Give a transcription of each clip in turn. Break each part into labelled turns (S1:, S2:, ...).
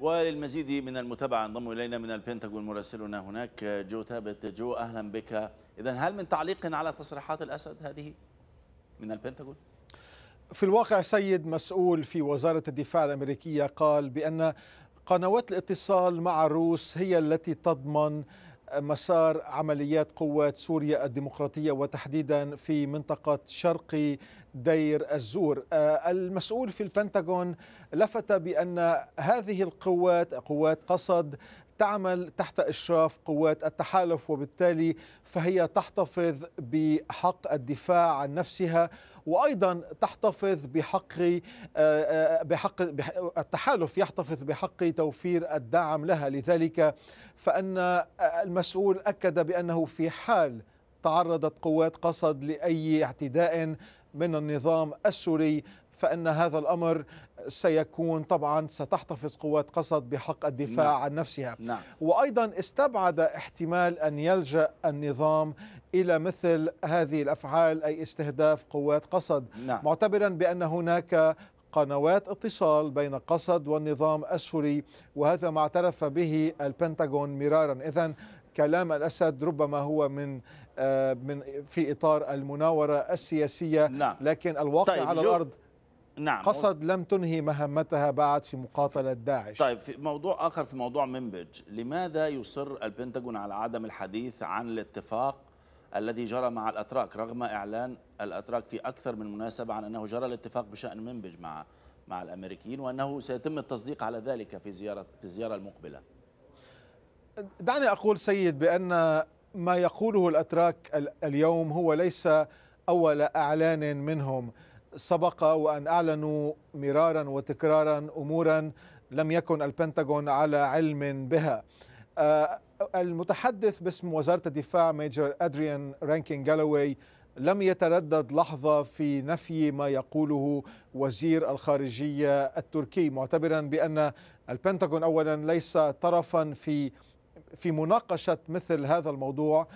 S1: وللمزيد من المتابعة انضموا إلينا من البنتاغون مراسلنا هناك جو ثابت جو أهلا بك إذا هل من تعليق على تصريحات الأسد هذه من
S2: البنتاغون؟ في الواقع سيد مسؤول في وزارة الدفاع الأمريكية قال بأن قنوات الاتصال مع الروس هي التي تضمن مسار عمليات قوات سوريا الديمقراطية وتحديدا في منطقة شرقي دير الزور آه، المسؤول في البنتاغون لفت بأن هذه القوات قوات قصد تعمل تحت إشراف قوات التحالف وبالتالي فهي تحتفظ بحق الدفاع عن نفسها وايضا تحتفظ بحق آه، آه، بحق التحالف يحتفظ بحق توفير الدعم لها لذلك فان آه، المسؤول اكد بانه في حال تعرضت قوات قصد لاي اعتداء من النظام السوري فإن هذا الأمر سيكون طبعا ستحتفظ قوات قسد بحق الدفاع نعم. عن نفسها نعم. وأيضا استبعد احتمال أن يلجأ النظام إلى مثل هذه الأفعال أي استهداف قوات قسد نعم. معتبرا بأن هناك قنوات اتصال بين قسد والنظام السوري وهذا ما اعترف به البنتاغون مرارا إذا كلام الأسد ربما هو من آه، من في إطار المناورة السياسية نعم. لكن الواقع طيب على الأرض
S1: نعم قصد
S2: لم تنهي مهمتها بعد في مقاتلة داعش
S1: طيب في موضوع آخر في موضوع منبج لماذا يصر البنتاجون على عدم الحديث عن الاتفاق الذي جرى مع الأتراك رغم إعلان الأتراك في أكثر من مناسبة عن أنه جرى الاتفاق بشأن منبج مع مع الأمريكيين وأنه سيتم التصديق على ذلك في زيارة في الزيارة المقبلة
S2: دعني أقول سيد بأن ما يقوله الأتراك اليوم هو ليس أول أعلان منهم سبق وأن أعلنوا مرارا وتكرارا أمورا لم يكن البنتاغون على علم بها آه، المتحدث باسم وزارة الدفاع ميجر أدريان رانكين جالوي لم يتردد لحظة في نفي ما يقوله وزير الخارجية التركي معتبرا بأن البنتاغون أولا ليس طرفا في في مناقشة مثل هذا الموضوع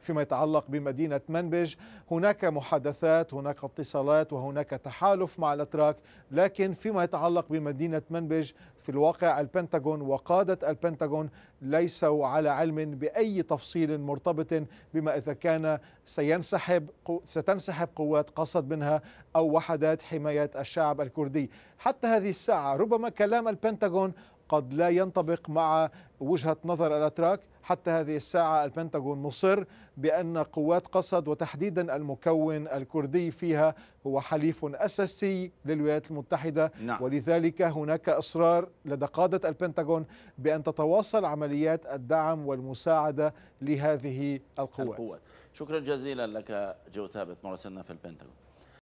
S2: فيما يتعلق بمدينة منبج هناك محادثات هناك اتصالات وهناك تحالف مع الأتراك لكن فيما يتعلق بمدينة منبج في الواقع البنتاغون وقادة البنتاغون ليسوا على علم بأي تفصيل مرتبط بما إذا كان سينسحب ستنسحب قوات قصد منها أو وحدات حماية الشعب الكردي حتى هذه الساعة ربما كلام البنتاغون قد لا ينطبق مع وجهة نظر الأتراك حتى هذه الساعة البنتاغون مصر بأن قوات قصد وتحديدا المكون الكردي فيها هو حليف أساسي للولايات المتحدة نعم. ولذلك هناك إصرار لدى قادة البنتاغون بأن تتواصل عمليات الدعم والمساعدة لهذه القوات, القوات.
S1: شكرا جزيلا لك جو ثابت مراسلنا في البنتاغون